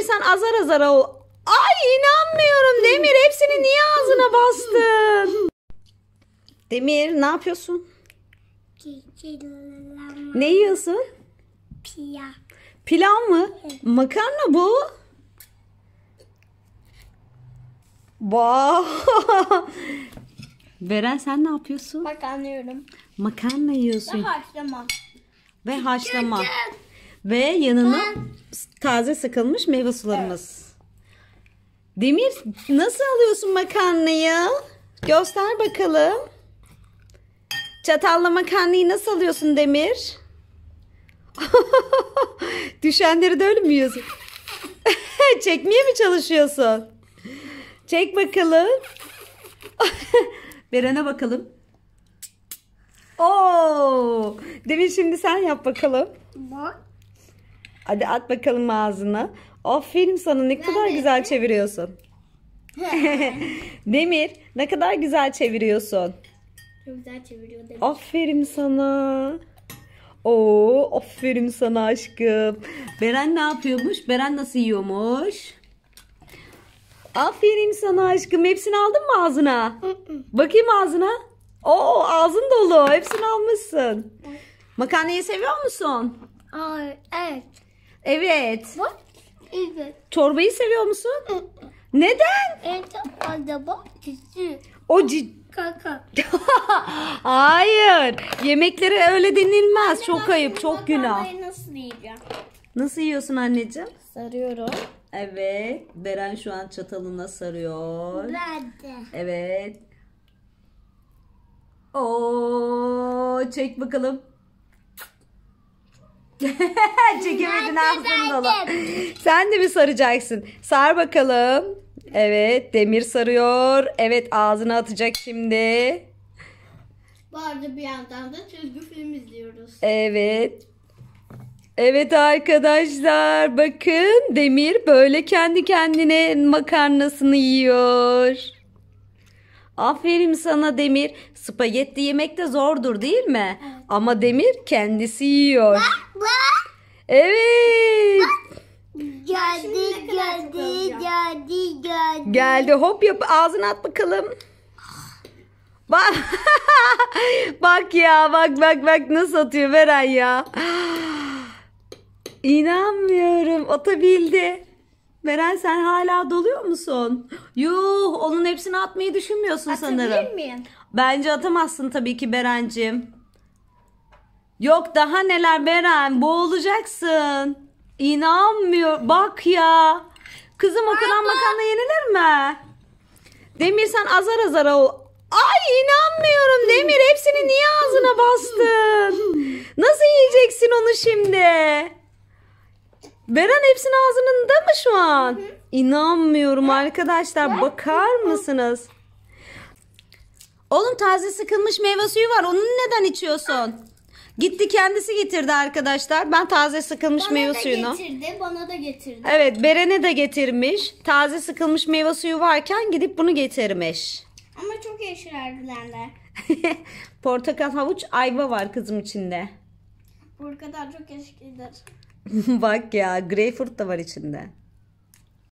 insan azar azar ol. Ay inanmıyorum Demir hepsini niye ağzına bastın? Demir ne yapıyorsun? Ne yiyorsun? Pilav. Pilav mı? Makarna bu. Bah. Beren sen ne yapıyorsun? Makarna yiyorum. Makarna yiyorsun. Ve haşlama. Ve haşlama. Ve yanına ben taze sıkılmış meyve sularımız. Evet. Demir nasıl alıyorsun makarnayı? Göster bakalım. Çatalla makarnayı nasıl alıyorsun Demir? Düşenleri de ölmüyorsun. Çekmeye mi çalışıyorsun? Çek bakalım. Beren'e bakalım. Oo! Demir şimdi sen yap bakalım. Bak. Hadi at bakalım ağzına. Aferin sana ne kadar ben güzel çeviriyorsun. Demir ne kadar güzel çeviriyorsun. Çok güzel Aferin sana. Oo, aferin sana aşkım. Beren ne yapıyormuş? Beren nasıl yiyormuş? Aferin sana aşkım. Hepsini aldın mı ağzına? Bakayım ağzına. Oo, ağzın dolu. Hepsini almışsın. Makarnayı seviyor musun? Aa evet. Evet. Bak. Evet. Çorbayı seviyor musun? Neden? Evet. Acaba cici. O cici. Kaka. Hayır. Yemeklere öyle denilmez. Anne, çok ayıp, çok günah. Nasıl yiyeceğim? Nasıl yiyorsun anneciğim? Sarıyorum. Evet. Beren şu an çatalına sarıyor. Ben de. Evet. Oo, çek bakalım. Çekemedin ağzını dolu. Sen de mi saracaksın? Sar bakalım. Evet Demir sarıyor. Evet ağzına atacak şimdi. Bu arada bir yandan da çizgi film izliyoruz. Evet. Evet arkadaşlar bakın Demir böyle kendi kendine makarnasını yiyor. Aferin sana Demir. Spagetti yemek de zordur değil mi? Evet. Ama Demir kendisi yiyor. Bak bak. Evet. Bak. Geldi geldi geldi geldi. Geldi hop yap ağzına at bakalım. Bak bak ya bak bak bak nasıl atıyor Beren ya. İnanmıyorum atabildi. Beren sen hala doluyor musun? Yuh onun hepsini atmayı düşünmüyorsun sanırım. Atabilir miyim? Bence atamazsın tabii ki Berencim. Yok daha neler Beren boğulacaksın. İnanmıyor bak ya. Kızım o kadar makarna yenilir mi? Demir sen azar azar ol. Ay inanmıyorum Demir hepsini niye ağzına bastın? Nasıl yiyeceksin onu şimdi? Beren hepsinin ağzında mı şu an? Hı hı. İnanmıyorum hı. arkadaşlar. Hı. Bakar mısınız? Oğlum taze sıkılmış meyve suyu var. Onu neden içiyorsun? Gitti kendisi getirdi arkadaşlar. Ben taze sıkılmış bana meyve suyunu. Bana da getirdi. Bana da getirdi. Evet Beren'e de getirmiş. Taze sıkılmış meyve suyu varken gidip bunu getirmiş. Ama çok yeşillerdiler. Portakal, havuç, ayva var kızım içinde. Bu kadar çok yeşildir. Bak ya greyfurt da var içinde.